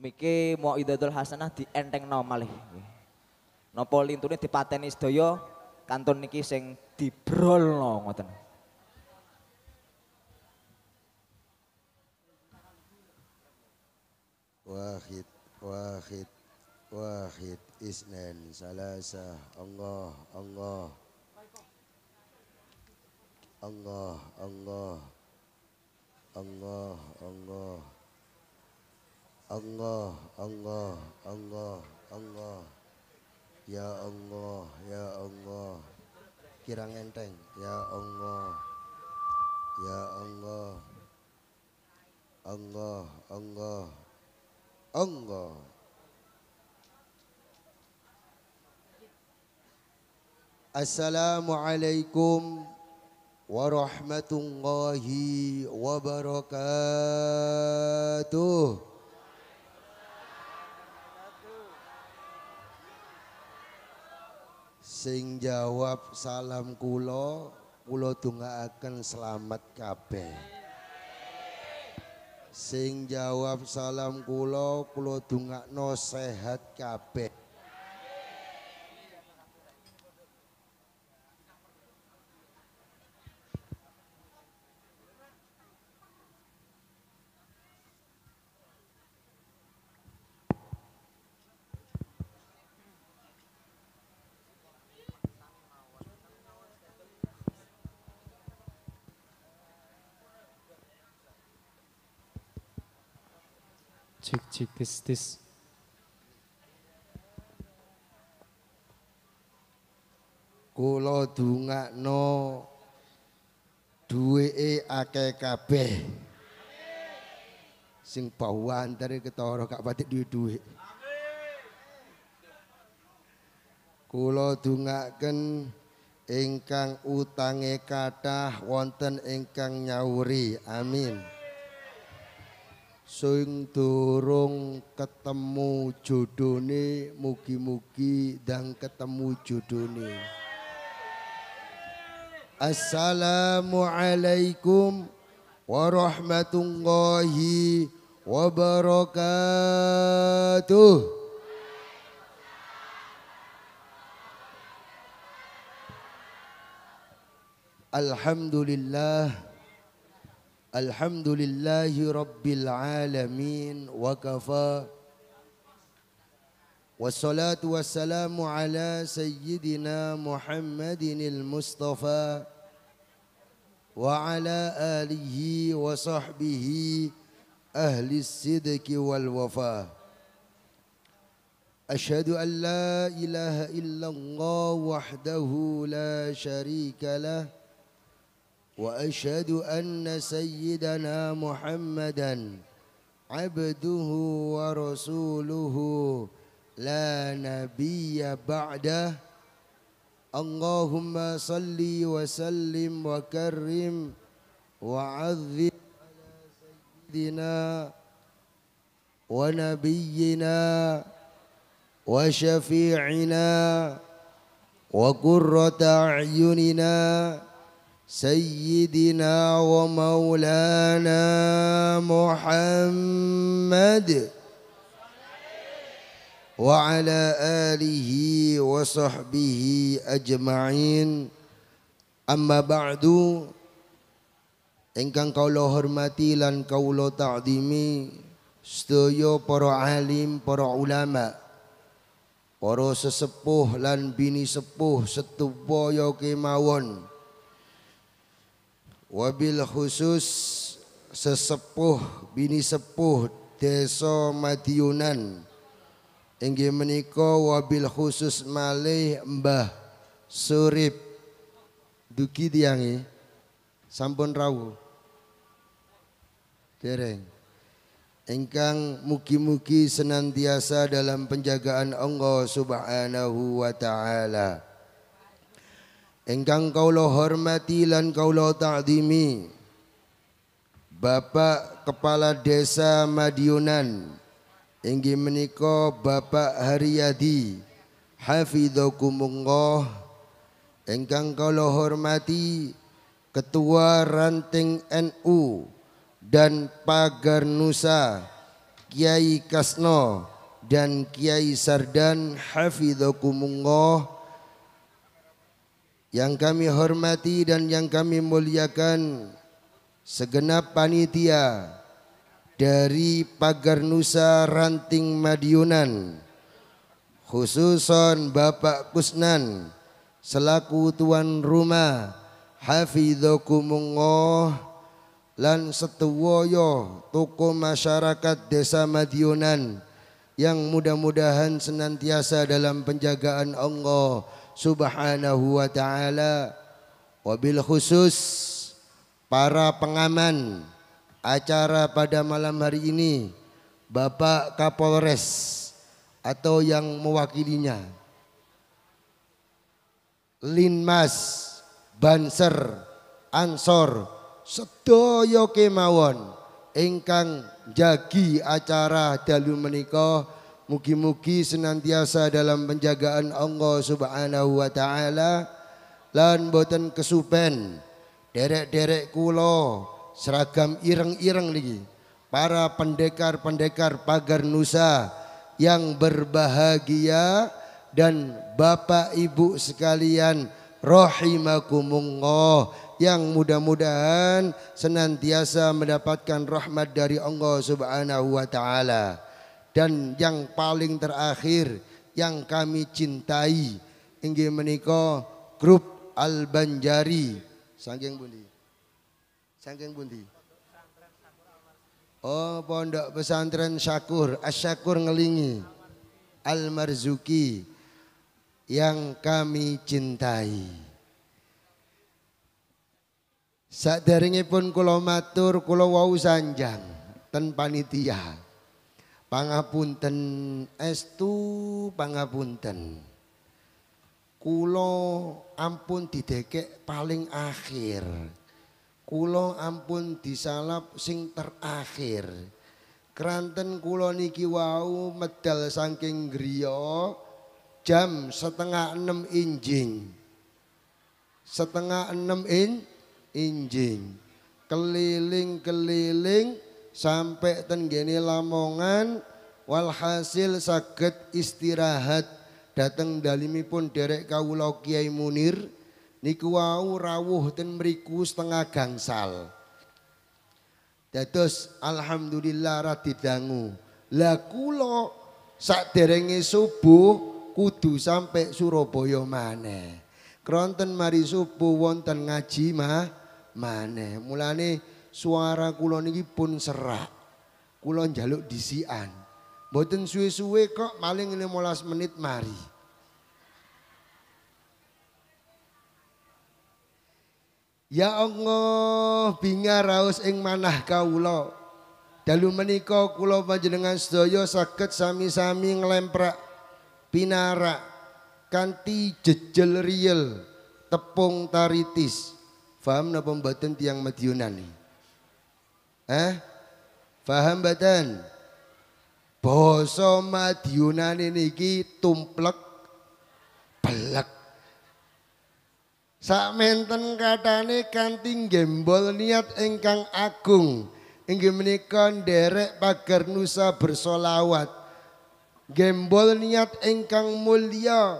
Miki mau idatul hasanah dienteng no malih. Nopo lintune dipateni sedaya kantun niki sing dibrolno ngoten. Wahid, wahid, wahid, isnen, salasa, Allah, Allah. Allah, Allah. Allah, Allah. Allah, Allah, Allah, Allah. Ya Allah, ya Allah. Kirang enteng, ya Allah. Ya Allah. Allah, Allah. Allah. Assalamualaikum warahmatullahi wabarakatuh. Sing jawab salam kulo, kulo akan selamat kabeh. Sing jawab salam kulo, kulo no sehat kabeh. check this this kula dungakno duweke akeh kabeh sing bawantare ketara gak patik duwe-duwe kula dungaken ingkang utange kathah wonten ingkang nyawuri amin sing durung ketemu jodone mugi-mugi dan ketemu jodone Assalamualaikum warahmatullahi wabarakatuh Alhamdulillah الحمد لله رب العالمين وكفى والصلاة والسلام على سيدنا محمد المصطفى وعلى آله وصحبه أهل الصدق والوفاء أشهد أن لا إله إلا الله وحده لا شريك له واشهد ان سيدنا محمدا عبده ورسوله لا نبي بعده اللهم صل وسلم وكرم وعظم على سيدنا ونبينا وشفيعنا وقرة أعيننا سيدنا ومولانا محمد وعلى آله وصحبه أجمعين أما بعد Engkang kaulo hormati lan kaulo ta'dimi Sedaya para alim, para ulama Para sesepuh lan bini sepuh setupaya kemawon wabil khusus sesepuh bini sepuh desa Madiunan inggih menika wabil khusus malih Mbah Surip dugi diangi sampun rawuh dereng ingkang mugi-mugi senantiasa dalam penjagaan Allah Subhanahu wa taala Engkang kaulo hormati lan kaulo ta'zimi Bapak Kepala Desa Madiunan Inggi meniko Bapak Haryadi Hafidhukumullah Engkang kaulo hormati Ketua Ranting NU dan Pagar Nusa Kiai Kasno dan Kiai Sardan Hafidhukumullah yang kami hormati dan yang kami muliakan segenap panitia dari Pagar Nusa Ranting Madiunan khususon Bapak Kusnan selaku tuan rumah mungo lan setuwoyo toko masyarakat desa Madiunan yang mudah-mudahan senantiasa dalam penjagaan Allah Subhanahu wa taala wabil khusus para pengaman acara pada malam hari ini Bapak Kapolres atau yang mewakilinya Linmas Banser Ansor Sedoyo kemawon ingkang jagi acara dalu menikah Mugi-mugi senantiasa dalam penjagaan Allah Subhanahu wa taala lan boten kesupen derek-derek kulo seragam ireng-ireng lagi para pendekar-pendekar pagar nusa yang berbahagia dan Bapak Ibu sekalian rahimakumullah yang mudah-mudahan senantiasa mendapatkan rahmat dari Allah Subhanahu wa taala dan yang paling terakhir yang kami cintai inggih menika grup Al Banjari saking pundi saking pundi Oh pondok pesantren Syakur Asyakur ngelingi Al Marzuki yang kami cintai Saat pun kulo matur kulo wau sanjang ten panitia Pangapunten estu pangapunten. Kulo ampun didekek paling akhir. Kulo ampun disalap sing terakhir. Kranten kulo niki wau medal saking griya jam setengah enam injing. Setengah enam in, injing. Keliling-keliling sampai tenggene Lamongan walhasil saged istirahat datang dalimi pun derek kawula Kiai Munir niku wau rawuh ten mriku setengah gangsal. Dados alhamdulillah ratidangu didangu. Lah kula derengi subuh kudu sampai Surabaya mana? Kronten mari subuh wonten ngaji mah mana Mulane suara kula niki pun serak. Kula njaluk disian. Mboten suwe-suwe kok mau 15 menit mari. Ya Allah, bingar raus ing manah kawula. Dalu menika kula panjenengan sedaya saged sami-sami nglemprak pinara, kanti jejel riel tepung taritis. Faham napa mboten tiyang Madiunan Eh? faham badan? Basa Madyunane niki tumplek belek. Sakmenten katane kanthi gembol niat ingkang agung. Inggih menika nderek pagar nusa bersolawat. Gembol niat ingkang mulya,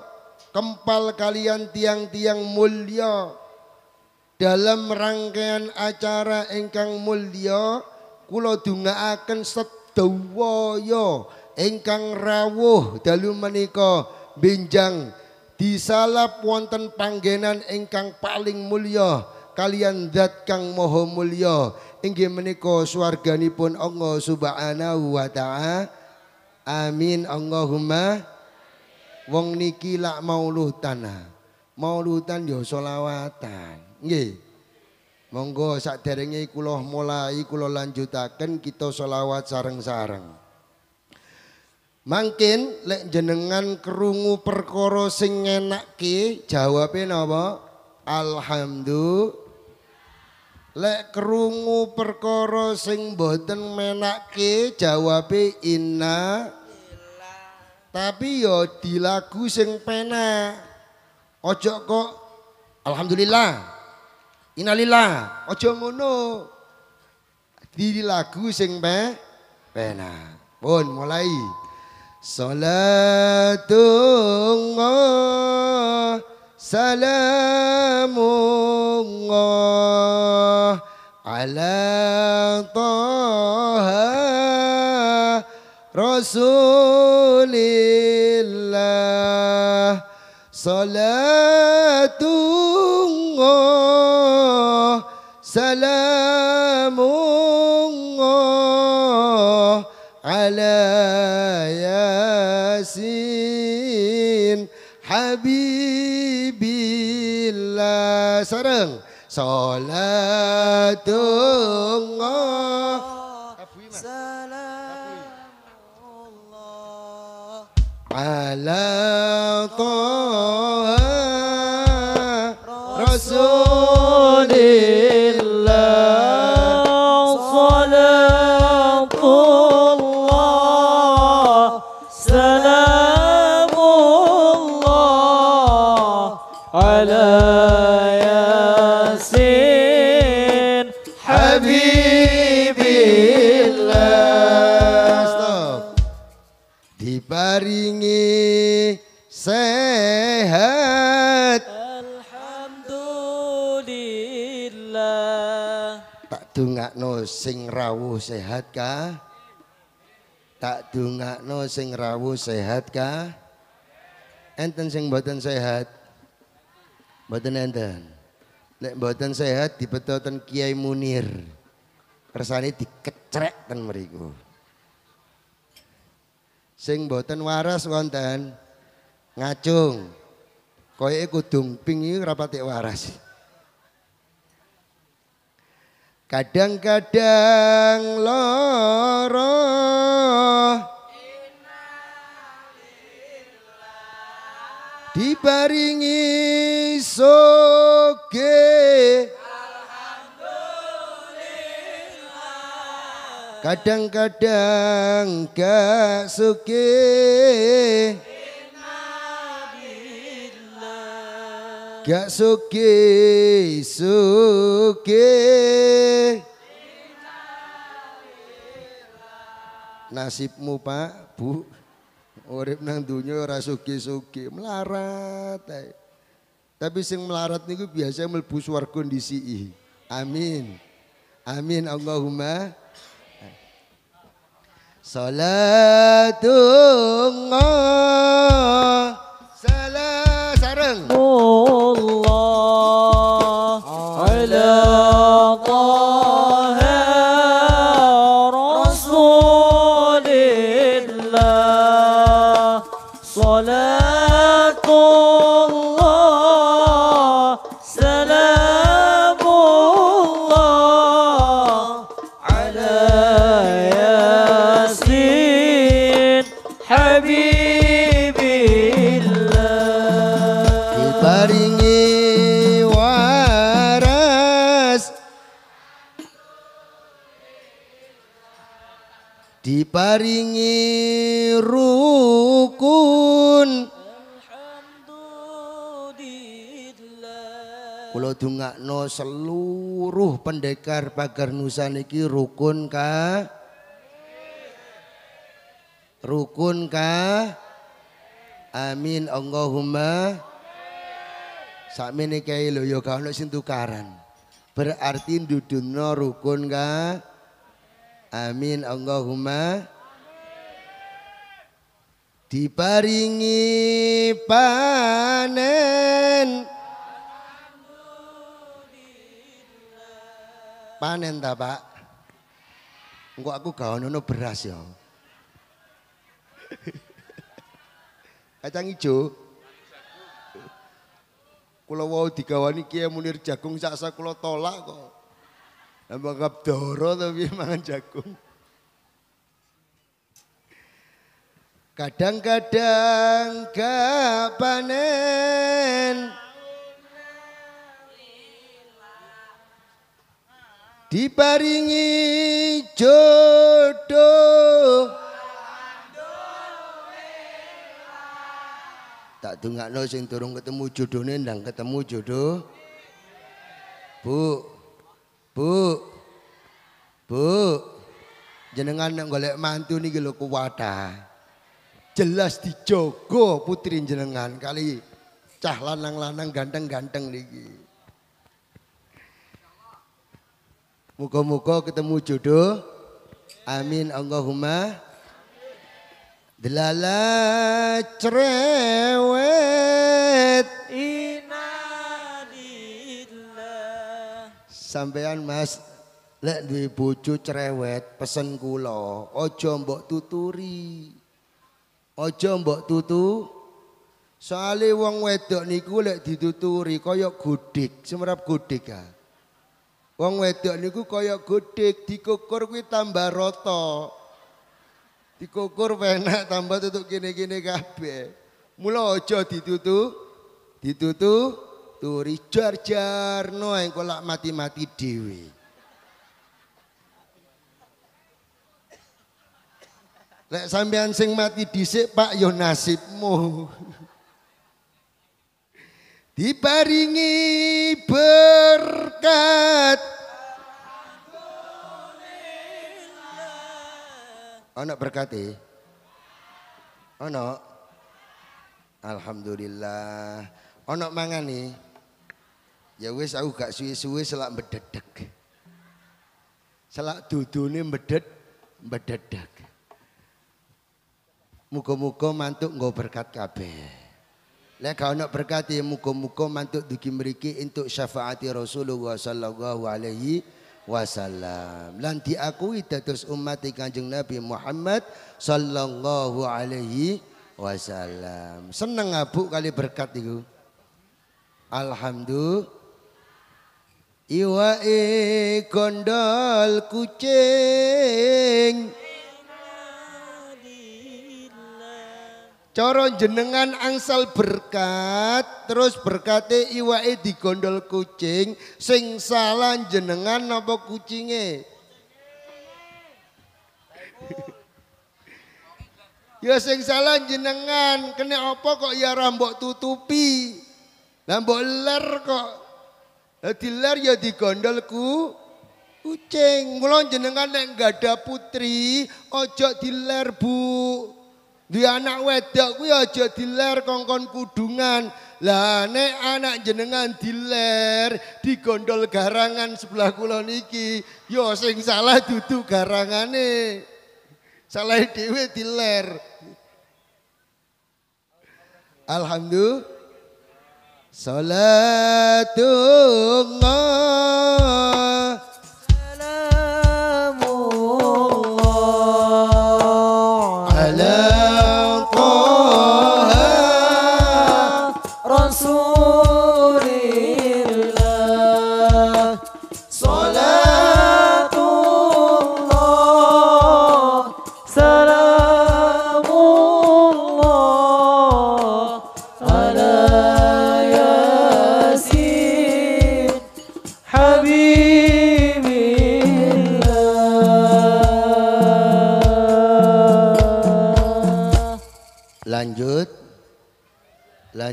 kempal kalian tiang-tiang mulya dalam rangkaian acara engkang mulia kula akan sedaya Engkang rawuh dalu menika benjang disalap wonten panggenan Engkang paling mulia kalian zat kang maha mulya inggih menika swarganipun Allah Subhanahu wa taala amin Allahumma wong niki lak mauluh tanah maulutan yo sholawatan nggih monggo saderenge kula mulai kula lanjutaken kita sholawat sareng-sareng mangkin lek jenengan kerungu perkara sing enak ngenake jawabe napa alhamdulillah lek kerungu perkara sing menak menake jawabe inna tapi yo dilagu sing penak Ojo kok alhamdulillah. Innalillah, ojo ngono. Diri lagu sing pe pena. Pun mulai. Salatullah salamullah ala taha rasulillah Salatullah Salamullah Ala Yasin Habibillah Sarang Salatullah Salamullah Ala Taha diparingi sehat Alhamdulillah tak no sing rawuh sehat kah tak no sing rawuh sehat kah enten sing boten sehat boten enten nek boten sehat dibetoten Kiai Munir kersane dikecrek ten mereka. sing boten waras wonten ngacung koe kudung ping iki waras kadang-kadang loro diparingi soge okay. Kadang-kadang gak suki Gak suki suki Nasibmu pak bu Urip nang dunia ora suki suki Melarat eh. Tapi sing melarat niku biasanya melbu suar kondisi Amin Amin Allahumma Salatullah no seluruh pendekar pagar nusa niki rukun ka rukun ka amin Allahumma sakmene kae lho ya gak ono sing tukaran berarti nduduna rukun ka amin Allahumma diparingi panen Panen ta, Pak? Engko aku gak ono beras ya. Kacang ijo. Kula wau digawani Kiai Munir jagung saksa kula tolak kok. Nambah doro tapi mangan jagung. Kadang-kadang gak panen. diparingi jodoh tak dungakno sing durung ketemu jodone ndang ketemu jodoh Bu Bu Bu jenengan nek golek mantu niki lho kuwata jelas dijogo putri jenengan kali cah lanang-lanang ganteng-ganteng niki -ganteng Muka-muka ketemu jodoh. Amin Allahumma. Delala cerewet. Inadillah. Sampean Mas lek duwe bojo cerewet pesen kula ojo mbok tuturi. ojo mbok tutu. Soale wong wedok niku lek dituturi koyok gudik, semerap gudik ya. Ah. Wong wedok niku kaya godhek dikukur kuwi tambah rata. Dikukur penak tambah tutup gini-gini kabeh. Mula aja ditutup ditutup turi jar-jarno engko lak mati-mati dewi, Lek sampean sing mati dhisik Pak yo nasibmu diparingi berkat Anak berkati e? Anak Alhamdulillah Anak mangani e? Ya wis aku gak suwe-suwe selak bededek Selak dudune bedet bededek Muga-muga mantuk nggo berkat kabeh Lek kau nak berkati muka-muka mantuk duki meriki untuk syafaati Rasulullah sallallahu alaihi wasallam. Lan diakui dados umat Kanjeng Nabi Muhammad sallallahu alaihi wasallam. Seneng abuk kali berkat itu. Alhamdulillah. Iwae kondol kucing. Coro jenengan angsal berkat, terus berkate di gondol kucing, sing salah jenengan nopo kucinge? ya sing salah jenengan, kena apa kok ya rambok tutupi? Rambok ler kok. Lah diler ya di gondolku kucing. Mula jenengan enggak ada putri, ojo diler, Bu. Di anak wedok kuwi aja diler kongkon kudungan. Lah nek anak jenengan diler digondol garangan sebelah kula niki, ya sing salah dudu garangane. Salah dhewe diler. Alhamdulillah. Salatullah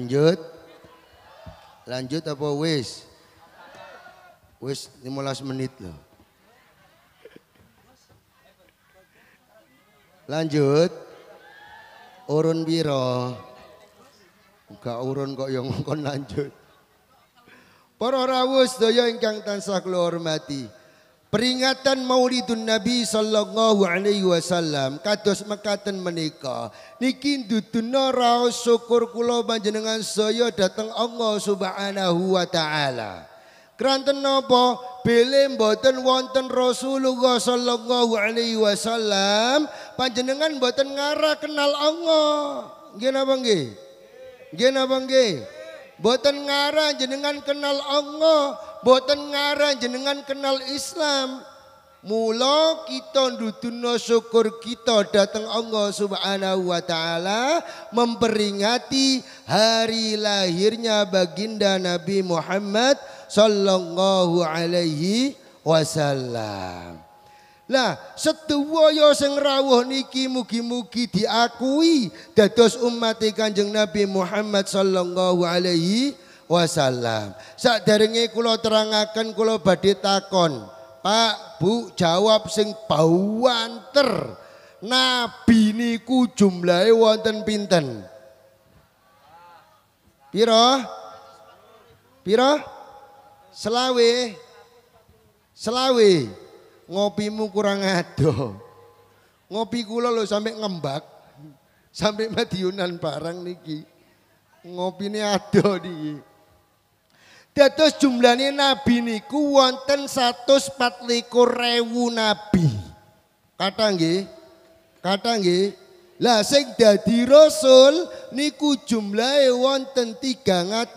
Lanjut. Lanjut apa wis? Wis 15 menit loh. Lanjut. Urun biro. gak urun kok yang kon lanjut. Para rawuh sedaya ingkang tansah kula hormati. Peringatan Maulidun Nabi sallallahu alaihi wasallam kados mekaten menika niki nduduna raos syukur kula panjenengan saya dhateng Allah Subhanahu wa taala. Kranten napa bele mboten wonten Rasulullah sallallahu alaihi wasallam panjenengan mboten ngara kenal Allah. Nggih napa nggih? Nggih napa nggih? Mboten ngara jenengan kenal Allah boten ngaran jenengan kenal Islam. Mula kita nduduna syukur kita datang Allah Subhanahu wa taala memperingati hari lahirnya baginda Nabi Muhammad sallallahu alaihi wasallam. Lah, sedaya sing rawuh niki mugi-mugi diakui dados umat Kanjeng Nabi Muhammad sallallahu alaihi wasallam wasallam. Sakderenge kula terangaken kula badhe takon, Pak, Bu jawab sing bawanter. Nabi niku jumlahe wonten pinten? Piro? Piro? Selawe. Selawe. Ngopimu kurang ado. Ngopi kula lho sampai ngembak. Sampai Madiunan barang niki. Ngopine ado niki. Dados jumlahnya nabi niku wonten rewu nabi. Kata nggih? Kata nggih? Lah sing dadi rasul niku jumlahe wonten 313.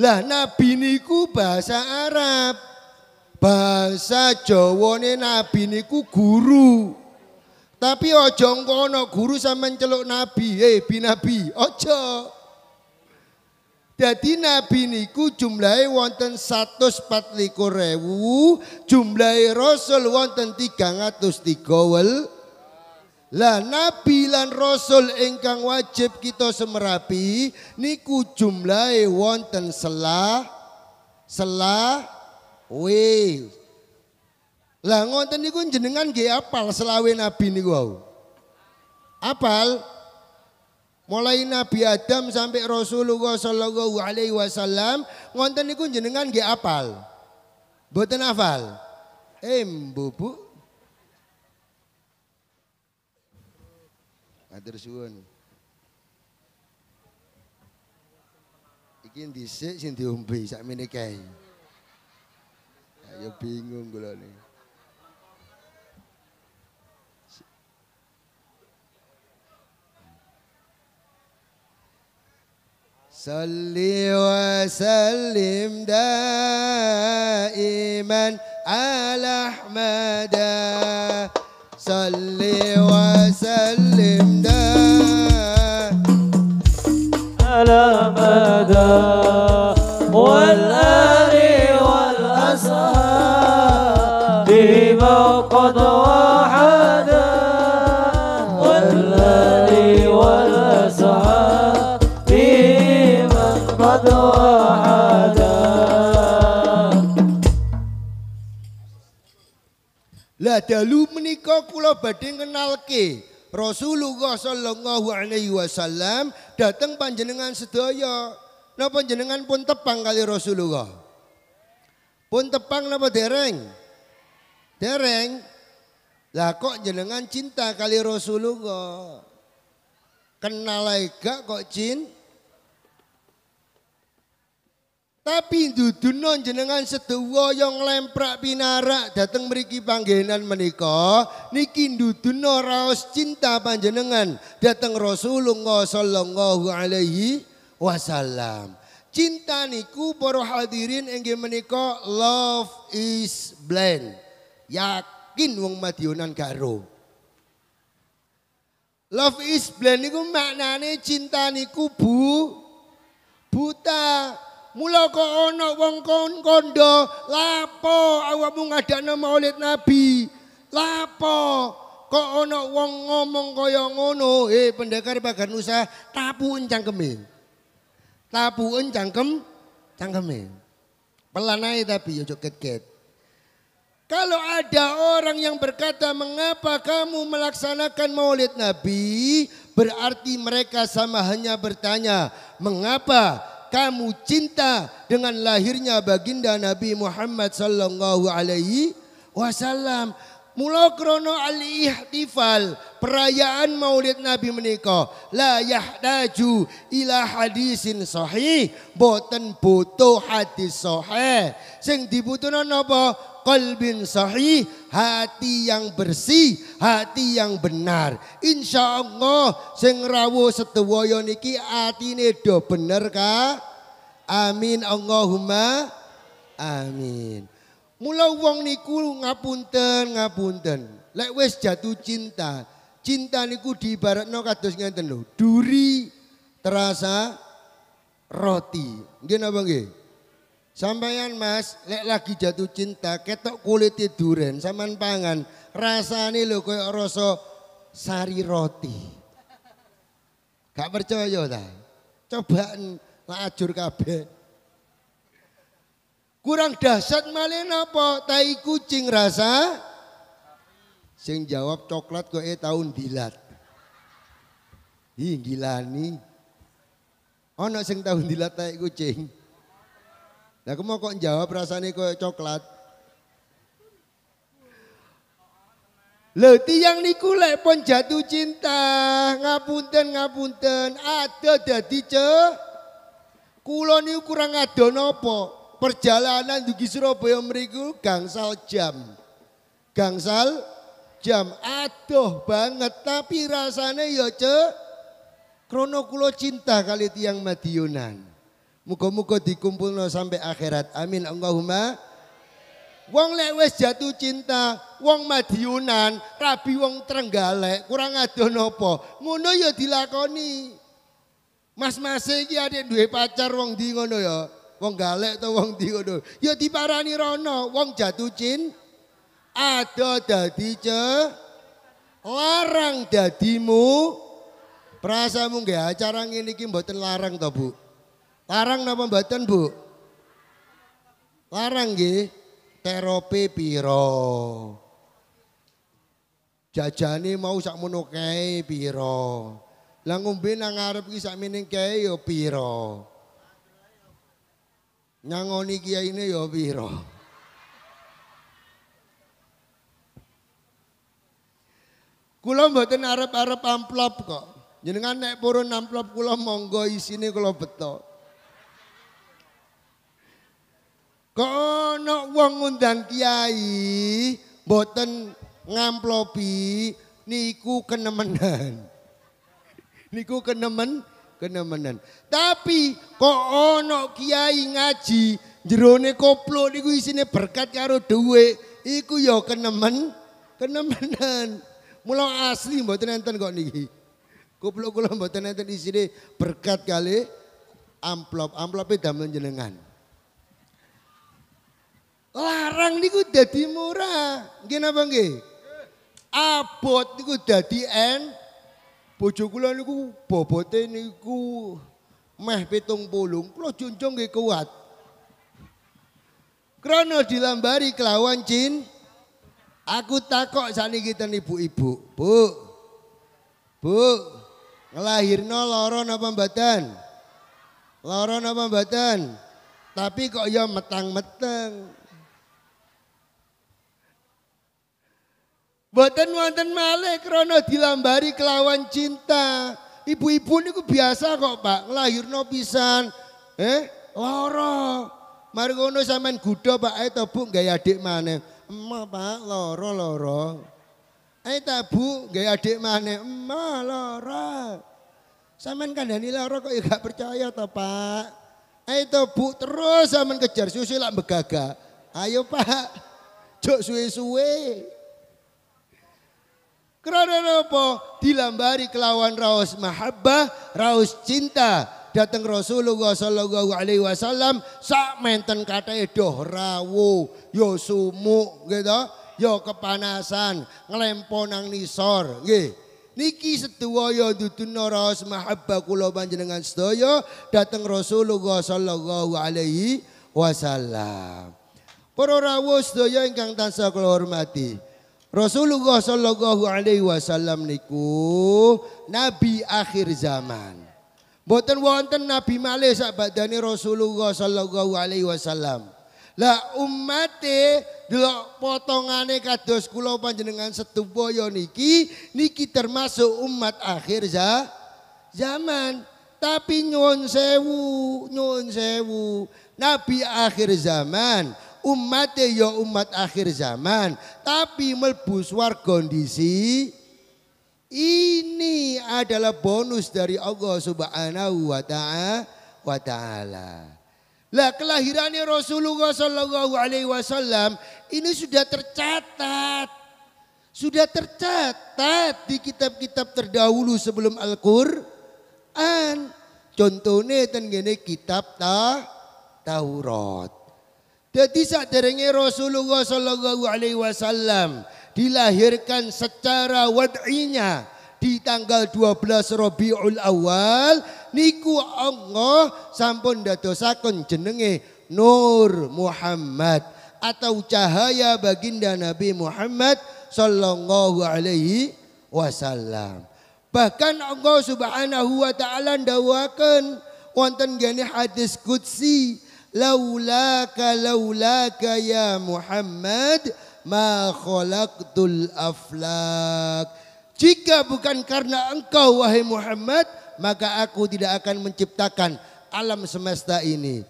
Lah nabi niku bahasa Arab. Bahasa Jawane nabi niku guru. Tapi ojo engko guru saman celuk nabi, eh binabi, ojo. Jadi nabi niku jumlahe wonten 144.000, jumlahe rasul wonten 303 wel. Lah nabi lan rasul engkang wajib kita semerapi niku jumlahe wonten selah selah weh, Lah ngonten niku jenengan nggih apal selawe nabi niku wau. Apal? Mulai Nabi Adam sampai Rasulullah Shallallahu Alaihi Wasallam, ngonten niku jenengan gak apal, buatan hafal. Embu eh, bu, atur suwun. Ikin dhisik sing sak sakmene Ayo bingung gula nih. صلي وسلم دائما على احمد صلي وسلم دائما على مدى والآل والأصحاب بما قد Lah dalu menika kula badhe ngenalke Rasulullah sallallahu alaihi wasallam dateng panjenengan sedaya. Napa panjenengan pun tepang kali Rasulullah? Pun tepang napa dereng? Dereng. Lah kok jenengan cinta kali Rasulullah? Kenal gak kok cinta? Tapi duduno jenengan sedawa yang lemprak pinarak datang meriki panggilan menika niki duduno raus cinta panjenengan datang Rasulullah sallallahu alaihi wasallam. Cinta niku para hadirin yang menika love is blind. Yakin wong madionan karo. Love is blind niku maknane cinta niku bu buta Mula kok ono wong kon kondo lapo awakmu ngadakno Maulid Nabi. Lapo kok ono wong ngomong kaya ngono, eh pendekar pagar nusa tapuken cangkeme. encang cangkem cangkeme. Pelan ae tapi yo ya, joget-get. Kalau ada orang yang berkata mengapa kamu melaksanakan maulid Nabi Berarti mereka sama hanya bertanya Mengapa kamu cinta dengan lahirnya baginda Nabi Muhammad sallallahu alaihi wasallam Mula krana al-ihtifal perayaan Maulid Nabi menika la yahdaju ila hadisin sahih boten butuh hadis sahih. Sing dibutuhna napa? Qalbin sahih, hati yang bersih, hati yang benar. Insya Allah sing rawo sedoyo niki atine do bener ka? Amin Allahumma amin. Mula wong niku ngapunten, ngapunten. Lek wis jatuh cinta, cinta niku diibaratno kados ngenten lho. Duri terasa roti. Nggih napa nggih? Sampaian Mas, lek lagi jatuh cinta, ketok kulit duren, saman pangan, rasane lho koyo rasa sari roti. Gak percaya ta? Cobaan lajur kabeh. Kurang dahsyat malih napa? Tai kucing rasa. Sing jawab coklat kok eh tahun dilat. Ih gilani. Ono sing tahun dilat tai kucing. Nah kamu kok jawab rasane kok coklat. Lho tiang niku lek pun jatuh cinta, ngapunten ngapunten, ada dadi ce. Kula niku kurang ada napa? perjalanan di Surabaya meriku gangsal jam. Gangsal jam aduh banget tapi rasanya ya ce krono cinta kali tiang Madiunan. Muka-muka dikumpul no sampai akhirat. Amin Allahumma. Wong lewes jatuh cinta, wong Madiunan, rabi wong Trenggalek, kurang adoh nopo. Ngono ya dilakoni. Mas-mas iki ada duwe pacar wong di ngono ya. Wong galek to wong ndi ngono? Ya diparani rono, wong jatuh cin ada dadi ce larang dadimu prasamu nggih acara ngene iki mboten larang to Bu. Larang napa mboten Bu? Larang nggih. terope piro? Jajane mau sak kae piro? Lah ngombe nang arep iki sakmene kae ya piro? Nyangoni kiyaine ya pira? Kula mboten arep-arep amplop kok. Jenengan nek purun amplop kula monggo isine kula beto. Kok ana wong ngundang kiai mboten ngamplopi niku kenemenan. niku kenemen kenemenan. Tapi kok ono kiai ngaji jerone koplo niku isine berkat karo dhuwit, iku ya kenemen kenemenan. Mula asli mboten enten kok niki. Koplo kula mboten enten isine berkat kali amplop, amplope damel jenengan. Larang niku dadi murah. Nggih napa nggih? Abot niku dadi end. Bojo kula niku bobote niku meh 70, kula junjung gak kuat. Krana dilambari kelawan cin Aku takok saniki ten ibu-ibu. Bu. Bu. Ngelahirno lara apa mboten? loron apa mboten? Tapi kok ya metang-meteng. Boten wonten malih krana dilambari kelawan cinta. Ibu-ibu niku biasa kok, Pak. Nglahirno pisan. Eh, lara. Mari ngono sampean gudha Pak ae Bu gawe adik maneh. Emma Pak, lara lara. Ae ta Bu gawe adik maneh. Emma lara. Sampean kandhani lara kok ya gak percaya to Pak. Ae to Bu terus sampean kejar susu lak begaga. Ayo Pak. Jok suwe-suwe. Karena apa? Dilambari kelawan raos mahabbah, raos cinta. Datang Rasulullah sallallahu alaihi wasallam sak menten katanya doh rawu, yo ya sumuk gitu, yo ya kepanasan, ngelempo nang nisor, gitu. Niki sedaya duduna raos mahabbah kula panjenengan sedaya datang Rasulullah sallallahu alaihi wasallam. Para rawuh sedaya ingkang tansah kulo hormati. Rasulullah sallallahu alaihi wasallam niku nabi akhir zaman. Mboten wonten nabi malih sak badane Rasulullah sallallahu alaihi wasallam. Lah ummate delok potongane kados kula panjenengan sedaya niki niki termasuk umat akhir za zaman. Tapi nyuwun sewu, nyuwun sewu. Nabi akhir zaman umat ya umat akhir zaman, tapi melbus war kondisi ini adalah bonus dari Allah Subhanahu wa taala. Lah kelahirannya Rasulullah Shallallahu alaihi wasallam ini sudah tercatat. Sudah tercatat di kitab-kitab terdahulu sebelum Al-Qur'an. Contohnya tengene kitab ta Taurat. Jadi saat saderenge Rasulullah sallallahu alaihi wasallam dilahirkan secara wad'inya di tanggal 12 Rabiul Awal niku Allah sampun dadosaken jenenge Nur Muhammad atau cahaya baginda Nabi Muhammad sallallahu alaihi wasallam. Bahkan Allah Subhanahu wa taala ndawaken wonten gene hadis qudsi laulaka laulaka ya Muhammad ma khalaqtul aflak. Jika bukan karena engkau wahai Muhammad, maka aku tidak akan menciptakan alam semesta ini.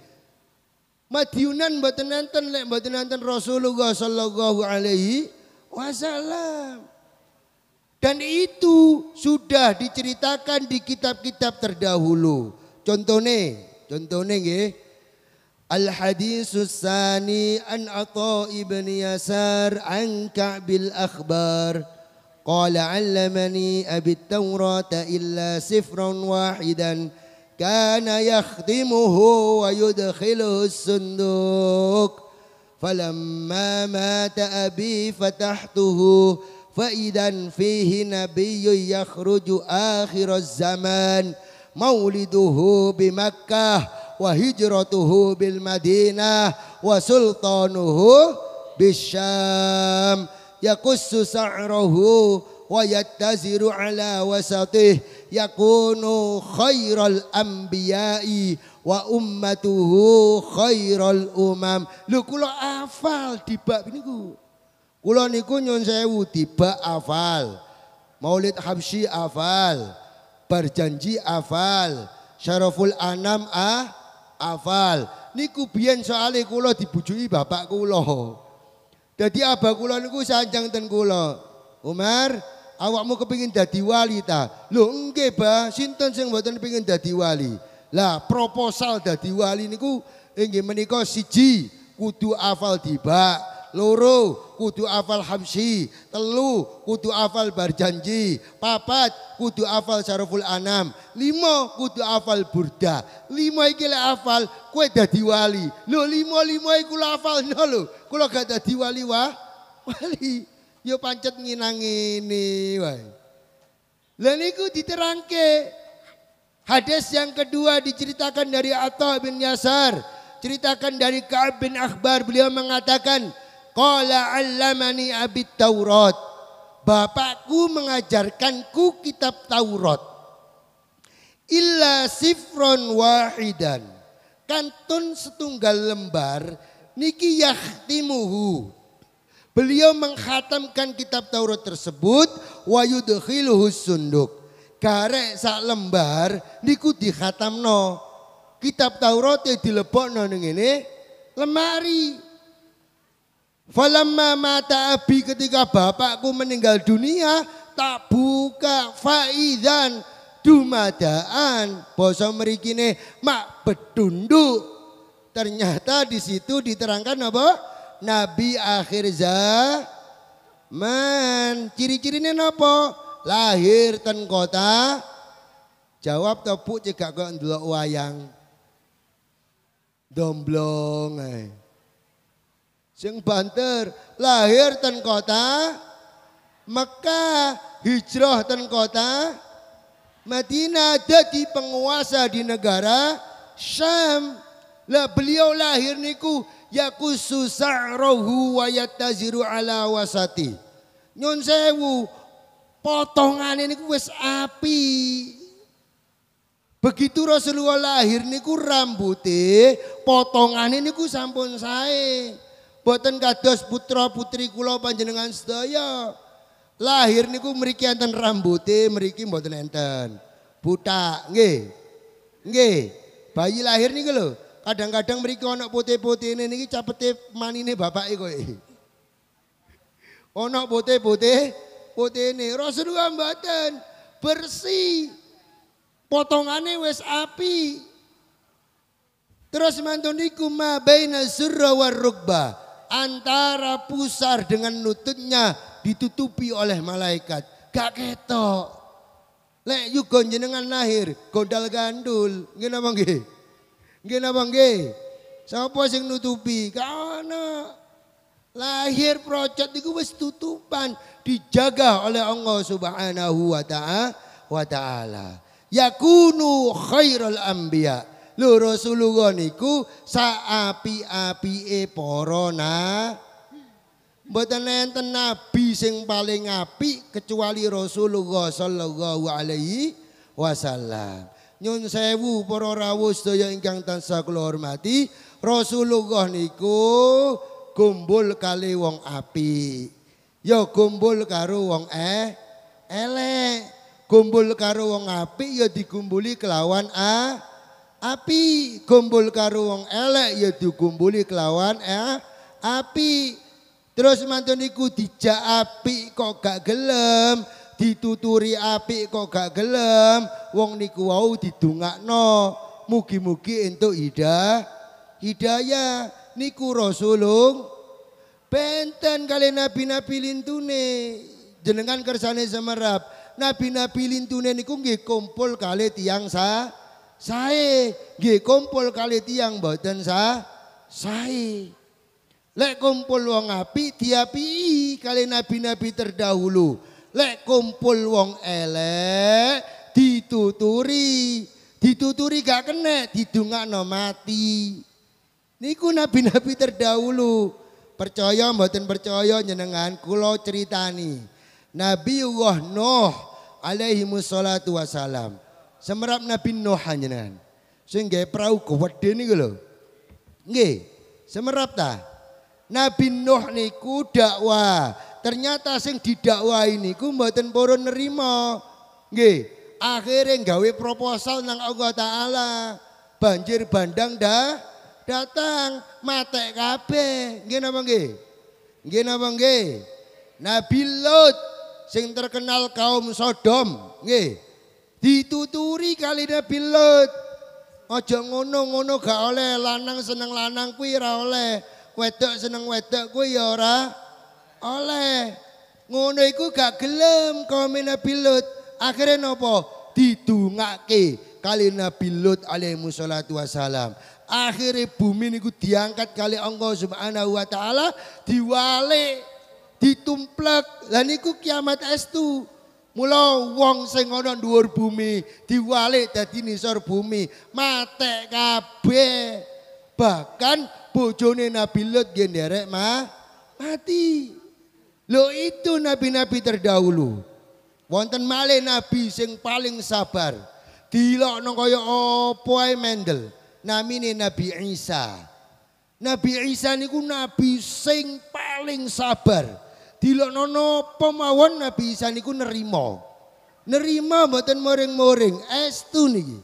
Madiunan mboten enten lek mboten enten Rasulullah sallallahu alaihi wasallam. Dan itu sudah diceritakan di kitab-kitab terdahulu. Contohnya, contohnya nggih, الحديث الثاني عن عطاء بن يسار عن كعب الأخبار قال علمني أبي التوراة إلا سفرا واحدا كان يخدمه ويدخله الصندوق فلما مات أبي فتحته فإذا فيه نبي يخرج آخر الزمان مولده بمكة wa hijratuhu bil Madinah wa sultanuhu bisyam yakussu sa'rahu wa yattaziru ala wasatih yakunu khairal anbiya'i wa ummatuhu khairal umam lho kula hafal di bab niku kula niku nyun sewu tiba hafal Maulid Habsyi hafal Berjanji hafal Syaraful Anam ah Awal, Niku biyen soale kula dibujuki bapak kula. Dadi abah kula niku sanjang ten kula. Umar, awakmu kepingin dadi wali ta? Lho nggih, Bah, sinten sing mboten pengin dadi wali? Lah, proposal dadi wali niku inggih menika siji kudu afal dibak loro kudu afal hamsi, telu kudu afal barjanji, papat kudu afal syaraful anam, limo kudu afal burda. limo iki lek afal kue dadi wali. Lho limo limo iku lek no lho. Kula gak dadi wali wah. Wali. yo ya pancet nginang ngene wae. Lah niku diterangke. Hadis yang kedua diceritakan dari Atta bin Yasar, ceritakan dari Ka'ab bin Akbar beliau mengatakan, Kala 'allamani abid Taurat. Bapakku mengajarkanku kitab Taurat. Illa sifron wahidan. Kantun setunggal lembar niki yakhtimuhu. Beliau menghatamkan kitab Taurat tersebut wa sunduk. Karek sak lembar niku dikhatamno. Kitab Taurat yang dilebokno ini. Lemari. lemari Falamma mata abi ketika bapakku meninggal dunia tak buka faizan dumadaan basa mrikine mak bedunduk. Ternyata di situ diterangkan apa? Nabi akhir zaman. Ciri-cirine napa? Lahir ten kota. Jawab tepuk cegak kok ndelok wayang. Domblong ae. Sing banter lahir ten kota Mekah, hijrah ten kota Madinah jadi penguasa di negara Syam. Lah beliau lahir niku yakusu rohu wa taziru ala wasati. nyon sewu, potongan niku wis api. Begitu Rasulullah lahir niku potongan ini niku sampun saya Boten kados putra putri kula panjenengan sedaya. Lahir niku mriki enten rambuté, mriki mboten enten. Buta, nggih. Nggih. Bayi lahir niku lho. Kadang-kadang mriki ana putih putih ini niki capete manine bapake kowe. Ana putih-putih putih ini Rasulullah mboten bersih. Potongane wis api. Terus mantun niku ma baina surra war rukbah antara pusar dengan lututnya ditutupi oleh malaikat. Gak ketok. Lek yugo jenengan lahir gondal gandul, nggih napa nggih? Nggih napa nggih? Sapa sing nutupi? karena Lahir procot iku wis tutupan, dijaga oleh Allah Subhanahu wa ta'ala. Wa ta'ala. Yakunu khairul anbiya' Lho Rasulullah niku saapi api para na. Mboten enten nabi sing paling apik kecuali Rasulullah sallallahu alaihi wasallam. Nyun sewu para rawuh sedaya ingkang tansah kula hormati, Rasulullah niku kumpul kali wong apik. Ya kumpul karo wong eh elek. kumpul karo wong apik ya dikumpuli kelawan a api kumpul karo wong elek ya dikumpuli kelawan eh, api terus mantun iku dijak api kok gak gelem dituturi api kok gak gelem wong niku wau didungakno mugi-mugi entuk hidayah hidayah niku rasulung benten kali nabi-nabi lintune jenengan kersane semerap nabi-nabi lintune niku nggih kumpul kali tiang sa saya gi kumpul kali tiang boten sa saya lek kumpul wong api tiapi kali nabi-nabi terdahulu lek kumpul wong elek dituturi dituturi gak kena no mati niku nabi-nabi terdahulu percaya boten percaya jenengan kulo ceritani Nabiullah Nuh alaihi wassalam Semerap Nabi Nuh hanya sehingga sehingga perahu dia ini lho. Nge, semerap ta. Nabi Nuh niku dakwah. Ternyata sing ini ku mboten boron nerima. Nge, akhirnya gawe proposal nang Allah Ta'ala. Banjir bandang dah datang matek kabeh. Nggih napa nge? Nggih napa nge? Nabi Lut sing terkenal kaum Sodom, Nge dituturi kali dah pilut, Aja ngono-ngono gak oleh, lanang seneng lanang kuwi ora oleh, wedok seneng wedok kuwi ya ora oleh. Ngono iku gak gelem mina pilut Akhire nopo? Didungake kali Nabi Lut alaihi wassalatu wasalam. Akhire bumi niku diangkat kali Allah Subhanahu wa taala, diwalik, ditumplek. Lah niku kiamat estu. Mula wong sing ana dhuwur bumi diwalik dadi nisor bumi, matek kabeh. Bahkan bojone Nabi Lut nggih nderek ma, mati. Lo itu nabi-nabi terdahulu. Wonten malih nabi sing paling sabar. Dilokno kaya apa ae mendel. Namine Nabi Isa. Nabi Isa niku nabi sing paling sabar diloknono pemawon Nabi Isa niku nerima. Nerima mboten moring-moring, estu niki.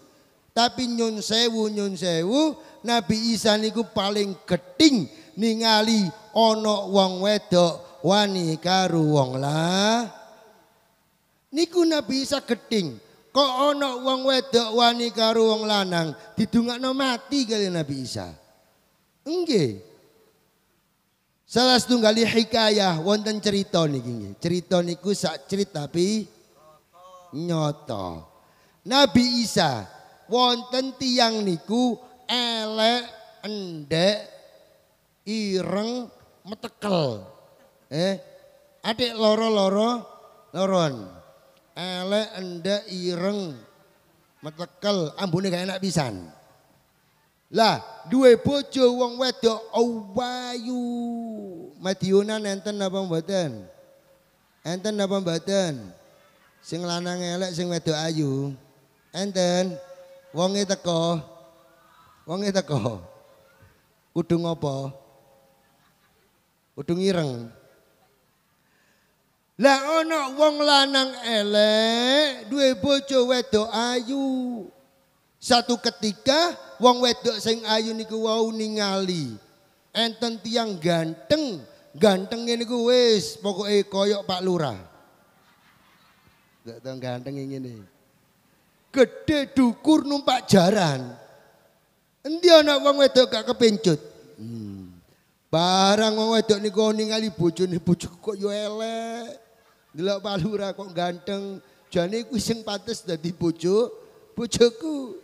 Tapi nyun sewu nyun sewu Nabi Isa niku paling gething ningali ana wong wedok wani karo wong lah. Niku Nabi Isa gething. Kok ana wong wedok wani karo wong lanang didungakno mati kali Nabi Isa. Nggih. Salah setunggali hikayah wonten cerita niki Cerita niku sak cerita tapi nyoto. Nabi Isa wonten tiang niku elek endek ireng metekel. Eh, adik loro-loro loron. Elek endek ireng metekel ambune gak enak pisan. Lah, dua bojo wong wedok awayu. Madiunan enten apa mboten? Enten apa mboten? Sing lanang elek sing wedok ayu. Enten wonge teko. Wonge teko. Kudu opo Kudu ireng. Lah ana wong lanang elek duwe bojo wedok ayu. Satu ketika wong wedok sing ayu niku wau ningali. Enten tiang ganteng, ganteng ini ku wis pokoknya koyok Pak Lurah. Gak tau ganteng ini nih. Gede dukur numpak jaran. Endi anak wong wedok gak kepencut. Hmm. Barang wong wedok niku ningali nih pucuk kok yo elek. Pak Lurah kok ganteng. jani ku sing pantes dadi bojo bojoku.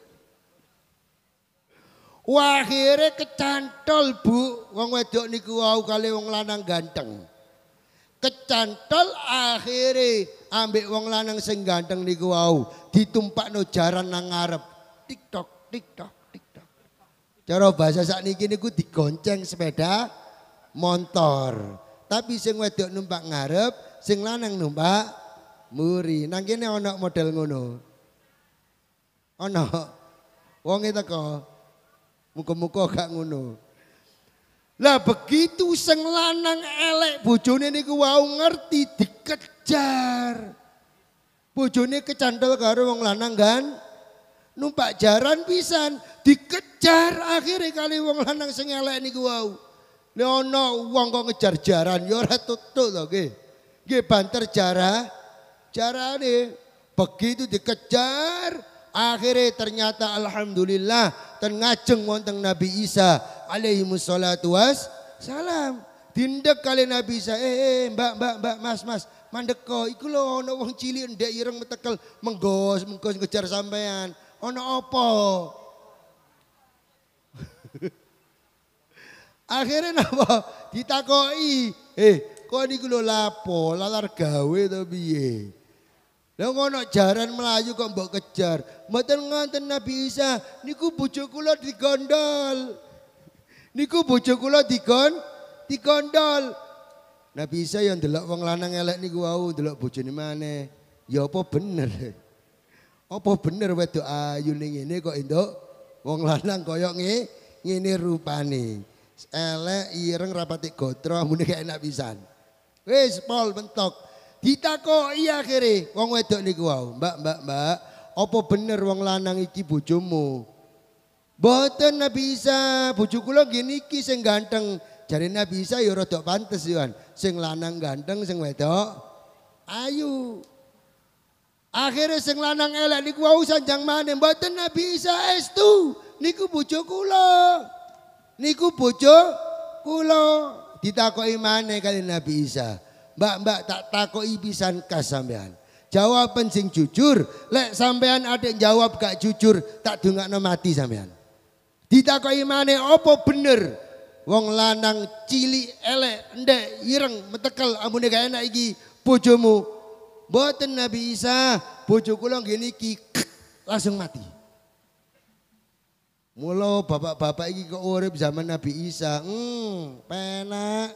Wahire kecantol bu, wong wedok niku wau kali wong lanang ganteng. Kecantol akhire ambek wong lanang sing ganteng niku wau no jaran nang ngarep. Tiktok, tiktok, tiktok. Cara bahasa gini, niku digonceng sepeda motor. Tapi sing wedok numpak ngarep, sing lanang numpak muri. Nang kene ana model ngono. Ana. Wong itu teko. Muka-muka gak ngono. Lah begitu sing lanang elek bojone niku wau ngerti dikejar. Bojone kecandel karo wong lanang kan numpak jaran pisan dikejar akhirnya kali wong lanang sing elek niku wau. uang ana wong kok ngejar jaran ya ora tutuk to nggih. Nggih banter jarah jarane begitu dikejar Akhirnya ternyata alhamdulillah tengajeng wonten Nabi Isa alaihi wassalatu wassalam. Dindek kali Nabi Isa, eh, eh mbak, mbak, mbak, mas, mas, mandeko, iku lho ono wong cilik ndek ireng metekel menggos, menggos ngejar sampean. Ono apa? Akhirnya napa? Ditakoi, eh kok niku lho lapo, lalar gawe to piye? Lah ngono jaran Melayu kok mbok kejar. Mboten ngonten Nabi Isa niku bojo kula digondol. Niku bojo kula digon digondol. Nabi Isa yang delok wong lanang elek niku wau delok bojone maneh. Ya apa bener? Apa bener wedok ayu ning ngene kok entuk wong lanang koyo nge ngene rupane. Elek ireng rapati gotro muni gak enak pisan. Wis pol bentok. Ditakoki akhire wong wedok niku wau, Mbak, Mbak, Mbak, apa bener wong lanang iki bojomu? Mboten Nabi Isa, bojo kula ngene iki sing ganteng. Jare Nabi Isa ya rada pantes yoan. Sing lanang ganteng, sing wedok ayu. Akhirnya sing lanang elek niku wau sanjang maneh mboten Nabi Isa estu. Niku bojo kula. Niku bojo kula ditakoki maneh kali Nabi Isa. Mbak-mbak tak takoi pisan kas sampean. Jawaban sing jujur, lek sampean adek jawab gak jujur, tak no mati sampean. Ditakoi maneh opo bener? Wong lanang cili elek ndek ireng metekel amune gak enak iki bojomu. Boten Nabi Isa, bojo kula ngene iki langsung mati. Mula bapak-bapak iki kok urip zaman Nabi Isa, hmm, penak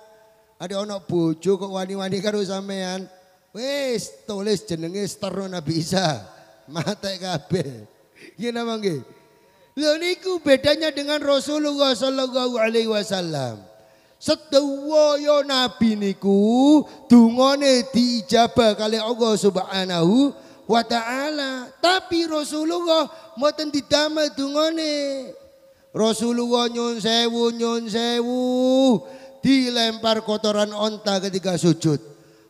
ada ono bojo kok wani-wani karo sampean. Wis tulis jenenge stero Nabi Isa. Mate kabeh. gimana napa Lho niku bedanya dengan Rasulullah sallallahu alaihi wasallam. Sedaya nabi niku dungane diijabah kali Allah Subhanahu wa taala. Tapi Rasulullah mboten didamel dungane. Rasulullah nyun sewu nyun sewu dilempar kotoran onta ketika sujud.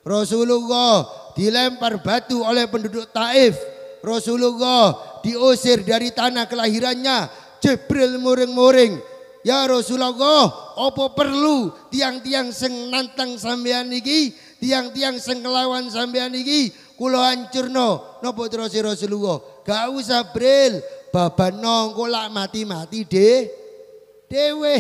Rasulullah dilempar batu oleh penduduk Taif. Rasulullah diusir dari tanah kelahirannya. Jibril muring-muring. Ya Rasulullah, opo perlu tiang-tiang sing nantang sampean iki, tiang-tiang sing ngelawan sampean iki Kulo hancurno. nopo terus ya Rasulullah? Gak usah Bril, baban nongko mati-mati deh. Dewe.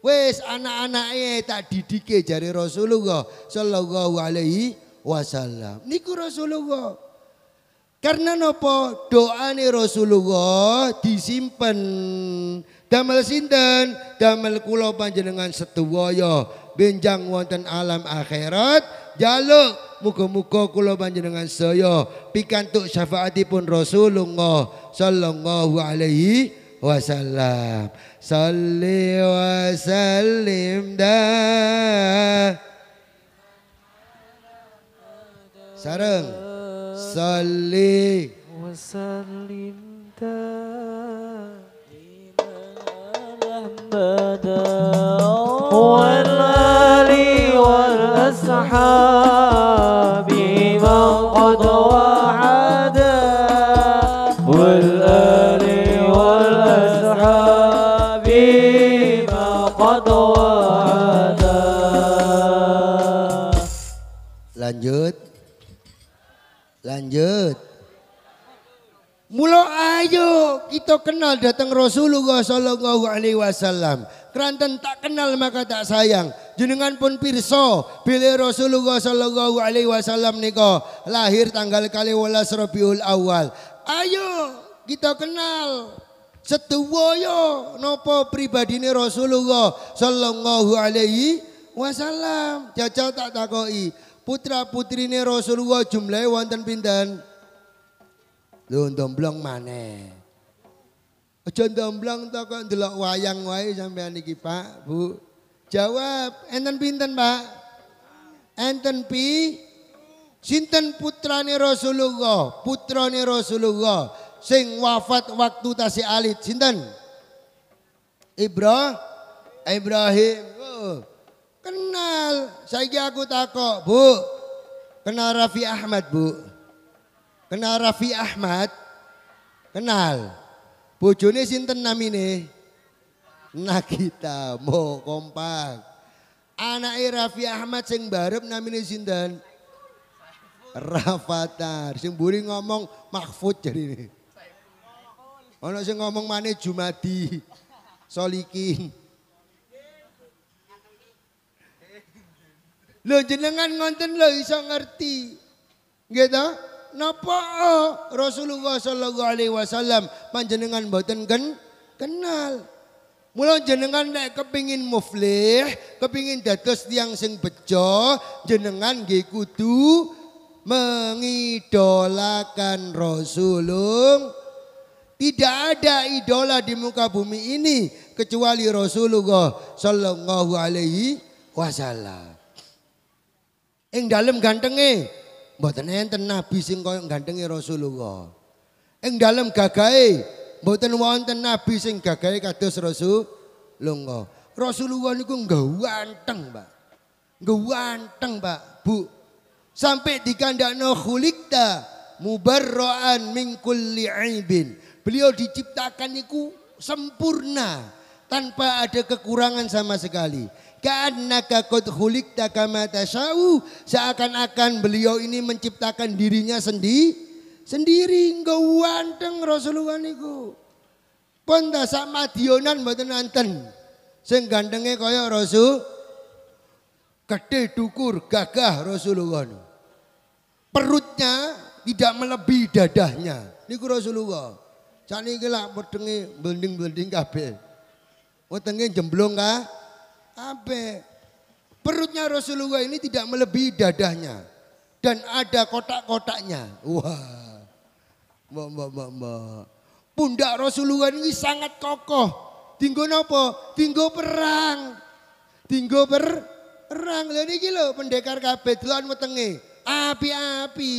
Wes anak anaknya tak didike jari Rasulullah sallallahu alaihi wasallam. Niku Rasulullah. Karena nopo doa nih Rasulullah disimpan damel sinten damel kula panjenengan setuwoyo, benjang wonten alam akhirat jaluk muka-muka kula panjenengan soyo pikantuk syafaatipun Rasulullah sallallahu alaihi wasallam. صل وسلم dah sareng صلي وسلم دائما على أحمد والآل والأصحاب lanjut. Mula ayo kita kenal datang Rasulullah Sallallahu Alaihi Wasallam. Keranten tak kenal maka tak sayang. Jenengan pun pirso pilih Rasulullah Sallallahu Alaihi Wasallam niko lahir tanggal kali walas Rabiul Awal. Ayo kita kenal setuwoyo nopo pribadi pribadine Rasulullah Sallallahu Alaihi Wasallam. Jajal tak takoi putra putrine Rasulullah jumlahe wonten pinten? Lho ndomblong maneh. Aja ndomblong to kok ndelok wayang wae sampean iki, Pak, Bu. Jawab, enten pinten, Pak? Enten pi Sinten putrane Rasulullah, putrane Rasulullah sing wafat waktu tasi alit. Sinten? Ibra Ibrahim. Kenal. Saya aku takok, Bu. Kenal Raffi Ahmad, Bu. Kenal Raffi Ahmad. Kenal. Bojone sinten namine? Nagita Mo Kompak. Anake Raffi Ahmad sing barep namine sinten? Rafathar. Sing buri ngomong Mahfud ini. Ana sing ngomong maneh Jumadi. Solikin. Lo jenengan ngonten lo iso ngerti. Gitu. Napa oh, Rasulullah sallallahu alaihi wasallam panjenengan mboten ken kenal. Mula jenengan nek kepingin muflih, kepingin dados tiang sing bejo, jenengan nggih kudu mengidolakan Rasulullah. Tidak ada idola di muka bumi ini kecuali Rasulullah sallallahu alaihi wasallam. Ing dalam gantengnya, mboten enten nabi sing gantengnya Rasulullah. Ing dalam gagai, mboten wonten nabi sing gagai kados Rasulullah. Rasulullah niku ganteng, Mbak. Ganteng, Mbak, Bu. Sampai dikandakno khulikta mubarra'an min kulli aibin. Beliau diciptakan niku sempurna tanpa ada kekurangan sama sekali. Karena qad khuliqta mata tasyau seakan-akan beliau ini menciptakan dirinya sendiri sendiri enggak wanteng Rasulullah niku. Pun sama dionan mboten nanten. Sing gandenge kaya Rasul gede dukur gagah Rasulullah. Perutnya tidak melebihi dadahnya. Niku Rasulullah. Sakniki lak pedenge belding blending kabeh. Wetenge jemblong kah? Abe. Perutnya Rasulullah ini tidak melebihi dadanya Dan ada kotak-kotaknya. Wah. Mbak, mbak, mbak, mbak. Pundak Rasulullah ini sangat kokoh. Tinggo nopo? Tinggo perang. Tinggo perang. Lah niki lho pendekar kabeh delon wetenge. Api-api.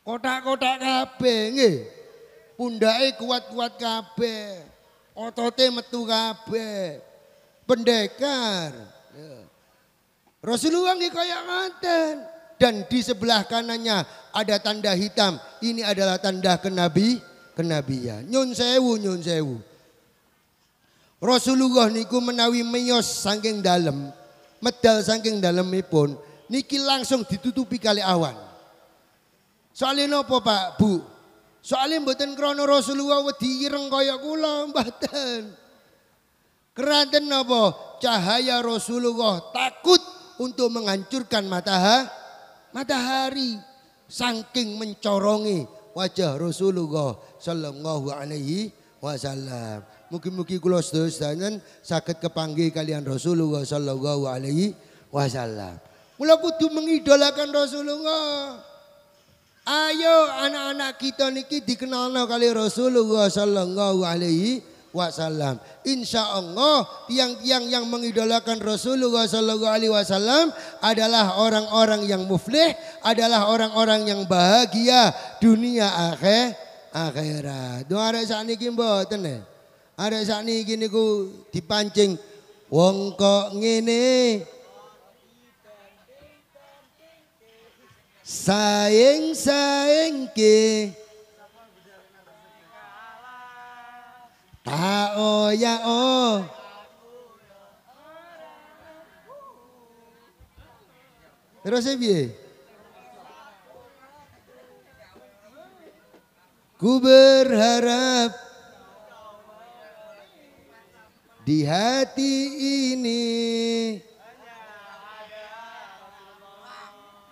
Kotak-kotak kabeh nggih. Pundake kuat-kuat kabeh. Otote metu kabeh pendekar. Ya. Rasulullah nggih kaya ngaten dan di sebelah kanannya ada tanda hitam. Ini adalah tanda kenabi kenabian. Nyun sewu nyun sewu. Rasulullah niku menawi meyos saking dalam medal saking pun niki langsung ditutupi kali awan. Soalnya nopo Pak, Bu? Soalnya mboten krono Rasulullah wedi ireng kaya kula mboten. Keranten apa? Cahaya Rasulullah takut untuk menghancurkan matahari. Matahari saking mencorongi wajah Rasulullah sallallahu alaihi wasallam. Mugi-mugi kula sedosanten saged kepanggih kalian Rasulullah sallallahu alaihi wasallam. Mula kudu mengidolakan Rasulullah. Ayo anak-anak kita niki dikenalno kali Rasulullah sallallahu alaihi wasallam wasallam. Insya Allah tiang-tiang yang mengidolakan Rasulullah Shallallahu Alaihi Wasallam adalah orang-orang yang muflih, adalah orang-orang yang bahagia dunia akhir akhirat. Doa ada saat ini gimbo ya. E. Ada saat ini ku dipancing. Wong kok ngene saing saing ke Tao ya o. Terus biar. Ku berharap di hati ini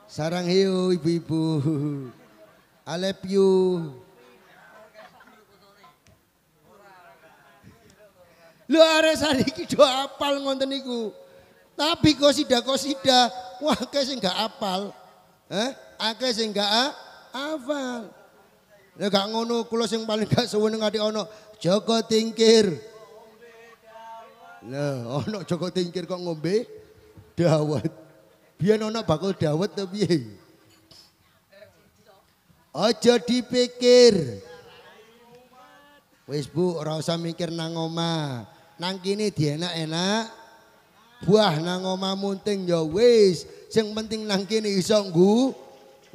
sarang hiu ibu-ibu I love you Lho arek sariki do apal ngoten niku. Tapi kosida kosida wah akeh sing gak apal. Eh, akeh sing gak apal. Lha gak ngono kula sing paling gak suwen ngati ana Joko Tingkir. Lho, ana Joko Tingkir kok ngombe dawet. Biyen ono bakul dawet to piye? Aja dipikir. Wis Bu, ora usah mikir nang omah. Nang kini dienak-enak. Buah nang omah munting ya wis. Sing penting nang kini iso nggu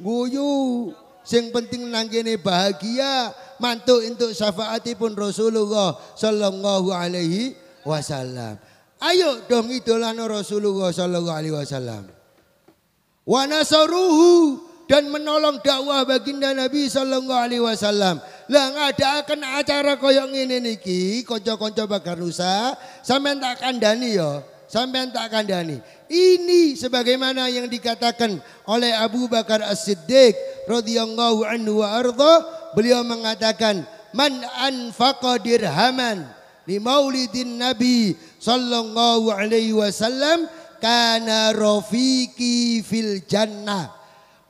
guyu. Sing penting nang kini bahagia. mantu untuk syafaatipun Rasulullah sallallahu alaihi wasallam. Ayo dong idolano Rasulullah sallallahu alaihi wasallam. Wa nasaruhu dan menolong dakwah baginda Nabi Sallallahu Alaihi Wasallam. Lah akan acara koyong ini niki, konco-konco bakar nusa, sampean tak kandani yo, ya? sampean tak kandani. Ini sebagaimana yang dikatakan oleh Abu Bakar As-Siddiq radhiyallahu anhu wa beliau mengatakan man anfaqa dirhaman li maulidin nabi sallallahu alaihi wasallam kana rafiqi fil jannah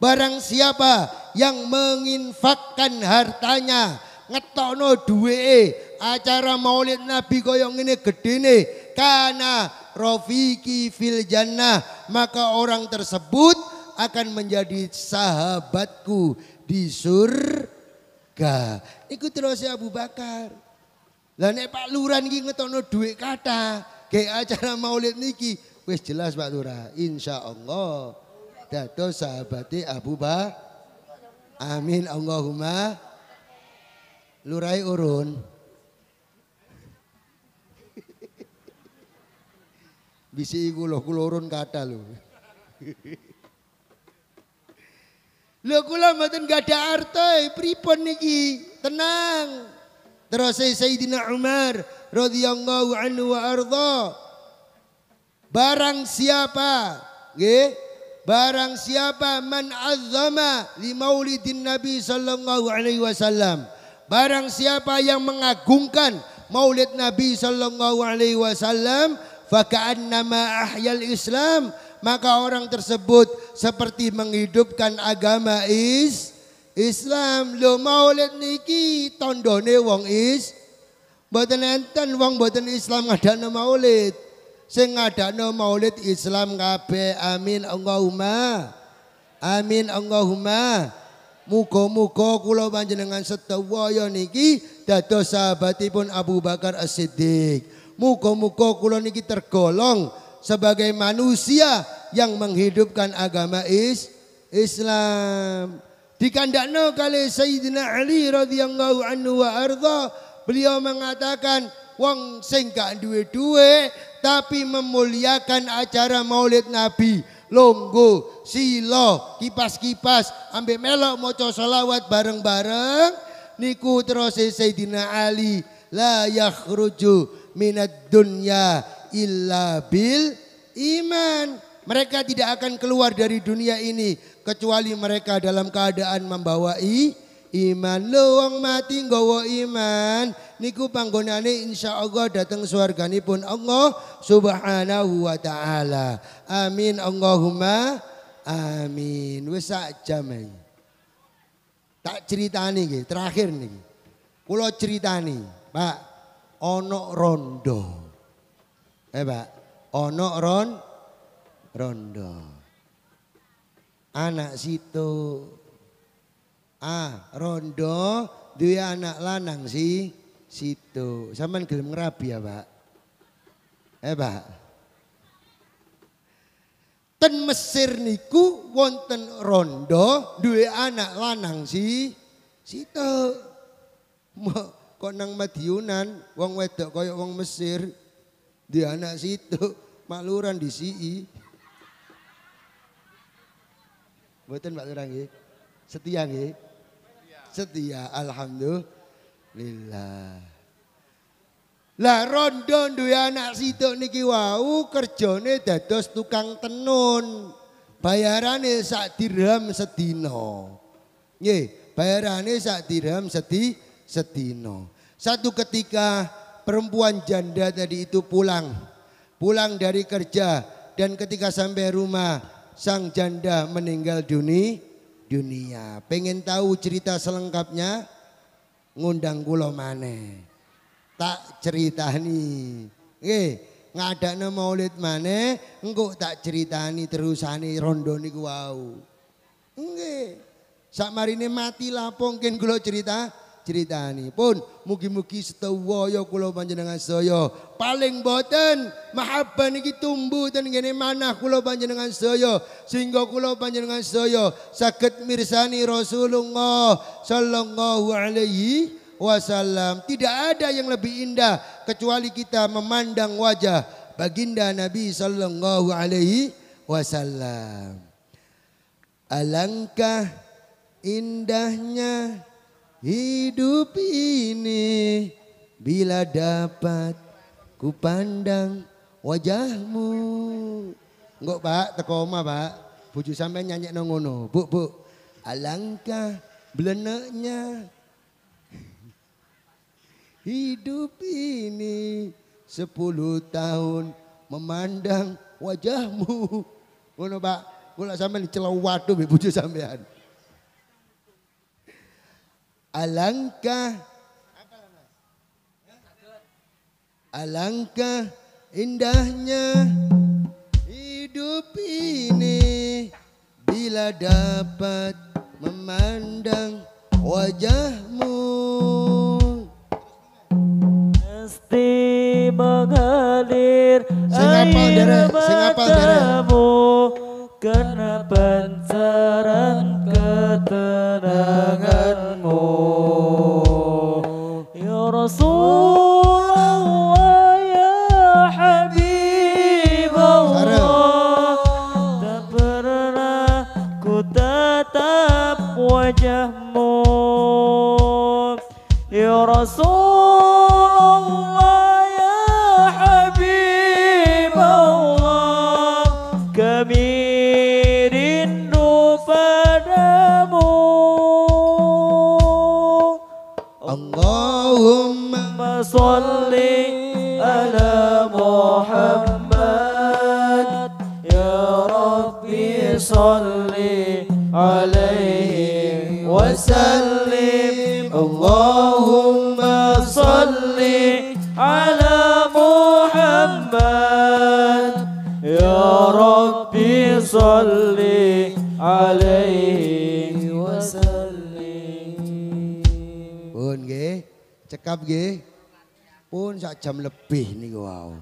Barang siapa yang menginfakkan hartanya ngetokno duwe acara maulid nabi ini gede nih karena rofiki fil jannah maka orang tersebut akan menjadi sahabatku di surga iku terus Abu Bakar lah nek Pak Luran iki ngetokno duit kata kayak acara maulid niki wis jelas Pak Lurah insyaallah dados sahabati Abu Ba Amin Allahumma. Lurai urun. Bisi iku loh kula urun kata lho. Lho kula mboten gadah arta pripun niki? Tenang. Terus Sayyidina Umar radhiyallahu anhu wa arda. Barang siapa nggih Barang siapa man azzama li maulidin Nabi sallallahu alaihi wasallam. Barang siapa yang mengagungkan maulid Nabi sallallahu alaihi wasallam, faka'annama ahyal Islam, maka orang tersebut seperti menghidupkan agama is Islam. Lo maulid niki tondone wong is Boten enten wong boten Islam ngadakno maulid sing ngadakno Maulid Islam kabeh. Amin Allahumma. Amin Allahumma. Muga-muga kula panjenengan sedaya niki dados sahabatipun Abu Bakar As-Siddiq. Muga-muga kula niki tergolong sebagai manusia yang menghidupkan agama is Islam. Dikandakno kali Sayyidina Ali radhiyallahu anhu wa arda, beliau mengatakan wong sing gak duwe-duwe tapi memuliakan acara Maulid Nabi. Longgo, silo, kipas-kipas, ambil melok moco salawat bareng-bareng niku terus Sayyidina Ali la yakhruju minat dunya illa bil iman. Mereka tidak akan keluar dari dunia ini kecuali mereka dalam keadaan membawa iman iman lo wong mati nggawa iman niku panggonane insyaallah dateng swarganipun Allah subhanahu wa taala amin Allahumma amin wis sak jam iki tak critani nggih terakhir niki kula critani Pak ana rondo eh Pak ana ron rondo anak situ A. Rondo duwe anak lanang si situ. Sampean gelem ngerapi ya, Pak? Eh, Pak. Ten Mesir niku wonten rondo duwe anak lanang si situ. Kok nang Madiunan wong wedok koyok wong Mesir duwe anak situ, makluran di sii. E. Mboten Pak Lurah nggih. Setia nggih setia. Alhamdulillah. Lah rondo duwe anak sitok niki wau kerjane dados tukang tenun. Bayarane sak dirham sedina. Nggih, bayarane sak dirham sedi sedina. Satu ketika perempuan janda tadi itu pulang. Pulang dari kerja dan ketika sampai rumah sang janda meninggal dunia dunia. Pengen tahu cerita selengkapnya? Ngundang kula maneh. Tak ceritani. Nggih, ngadakne maulid maneh, engko tak ceritani terusane rondo niku wau. Nggih. Sakmarine mati lah mungkin kula cerita pun mugi-mugi sedaya kula panjenengan saya paling boten mahabbah niki tumbuh dan kene manah kula panjenengan saya sehingga kula panjenengan saya sakit mirsani Rasulullah sallallahu alaihi wasallam tidak ada yang lebih indah kecuali kita memandang wajah baginda Nabi sallallahu alaihi wasallam alangkah indahnya Hidup ini bila dapat kupandang wajahmu. Enggak pak, tekoma pak. Bujuk sampai nyanyi nongono. Bu, bu. Alangkah beleneknya hidup ini sepuluh tahun memandang wajahmu. Ngono pak, gula sampai dicelawat tuh bujuk sampean. Alangkah Alangkah indahnya hidup ini bila dapat memandang wajahmu mesti mengalir air matamu karena pancaran ketenangan so عليه وسلم اللهم صل على محمد يا ربي صل عليه وسلم pun nggih cekap pun sak jam lebih nih wow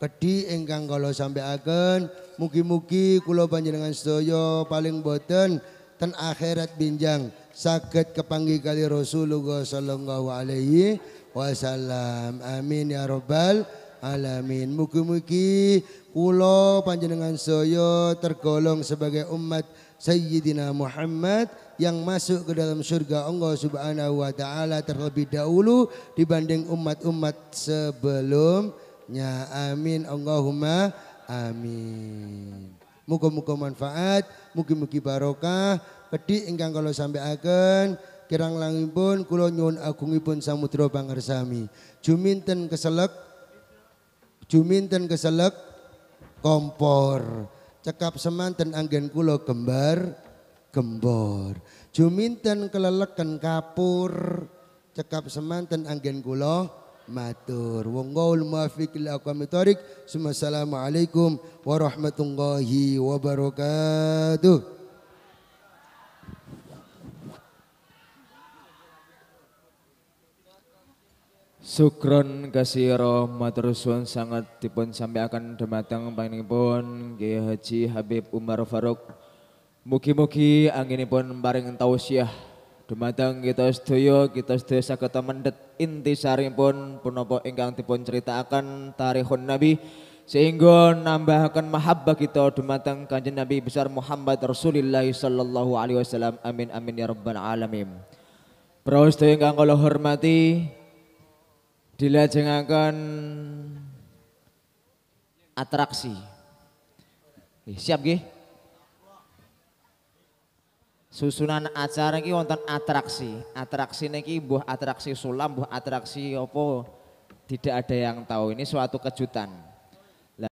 Kedhi ingkang sampai agen mugi-mugi kulo panjenengan Soyo paling boten ten akhirat binjang sakit kepanggih kali Rasulullah sallallahu alaihi wasallam. Amin ya Robbal alamin. Mugi-mugi kula panjenengan Soyo tergolong sebagai umat Sayyidina Muhammad yang masuk ke dalam surga Allah Subhanahu wa taala terlebih dahulu dibanding umat-umat sebelum berikutnya. Amin. Allahumma amin. Muga-muga manfaat, mugi-mugi barokah. Kedhi ingkang kula sampaikan kirang langipun kula nyuwun agungipun samudra pangersami. Juminten keselek juminten keselek kompor. Cekap semanten anggen kula gembar gembor. Juminten kelelekan kapur. Cekap semanten anggen kula matur. Wongol muwaffiq ila aqwamit thoriq. Assalamualaikum warahmatullahi wabarakatuh. Sukron kasiro matur suwun sangat dipun sampai akan dematang panjenenganipun Kiai Haji Habib Umar Faruk. Mugi-mugi pun bareng tausiah Dumateng kita sedaya kita sedaya mendet inti saripun punapa ingkang dipun critakaken tarikhun Nabi sehingga nambahkan mahabbah kita dumateng Kanjeng Nabi besar Muhammad Rasulullah sallallahu alaihi wasallam. Amin amin ya rabbal alamin. Para sedaya ingkang kula hormati dilajengaken atraksi. Siap nggih? Susunan acara ini wonten atraksi. Atraksi niki buah atraksi sulam, buah atraksi opo tidak ada yang tahu. Ini suatu kejutan.